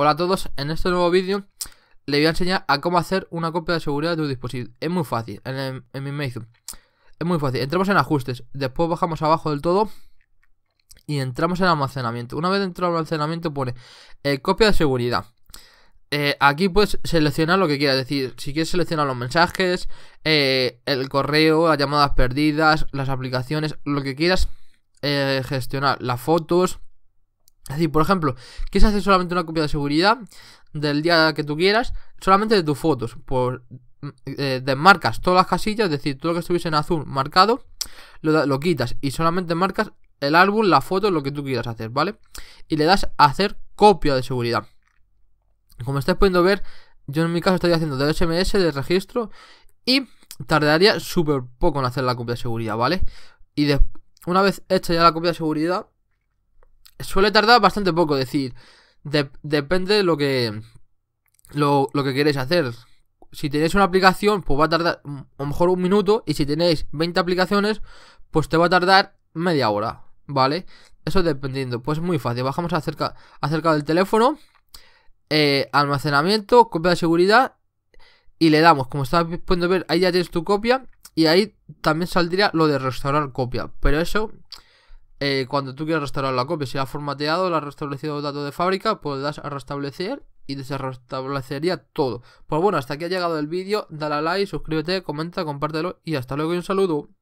Hola a todos, en este nuevo vídeo le voy a enseñar a cómo hacer una copia de seguridad de tu dispositivo. Es muy fácil, en, mi Meizu. Es muy fácil, entramos en ajustes, después bajamos abajo del todo y entramos en almacenamiento. Una vez dentro del almacenamiento pone eh, copia de seguridad. Eh, aquí puedes seleccionar lo que quieras, es decir, si quieres seleccionar los mensajes, eh, el correo, las llamadas perdidas, las aplicaciones, lo que quieras gestionar, las fotos, es decir, por ejemplo, quieres hacer solamente una copia de seguridad del día que tú quieras, solamente de tus fotos. Pues desmarcas todas las casillas, es decir, todo lo que estuviese en azul marcado, lo, quitas y solamente marcas el álbum, la foto, lo que tú quieras hacer, ¿vale? Y le das a hacer copia de seguridad. Como estáis pudiendo ver, yo en mi caso estoy haciendo de SMS, de registro, y tardaría súper poco en hacer la copia de seguridad, ¿vale? Y una vez hecha ya la copia de seguridad, suele tardar bastante poco, es decir, depende de lo que, lo, que queréis hacer. Si tenéis una aplicación, pues va a tardar mm, a lo mejor un minuto, y si tenéis 20 aplicaciones, pues te va a tardar media hora, ¿vale? Eso dependiendo, pues muy fácil, bajamos acerca, acerca del teléfono, eh, almacenamiento, copia de seguridad, y le damos, como estáis pudiendo ver, ahí ya tienes tu copia, y ahí también saldría lo de restaurar copia, pero eso eh, cuando tú quieras restaurar la copia, si ha formateado, la has restablecido los datos de fábrica, pues das a restablecer y se todo. Pues bueno, hasta aquí ha llegado el vídeo, dale a like, suscríbete, comenta, compártelo y hasta luego un saludo.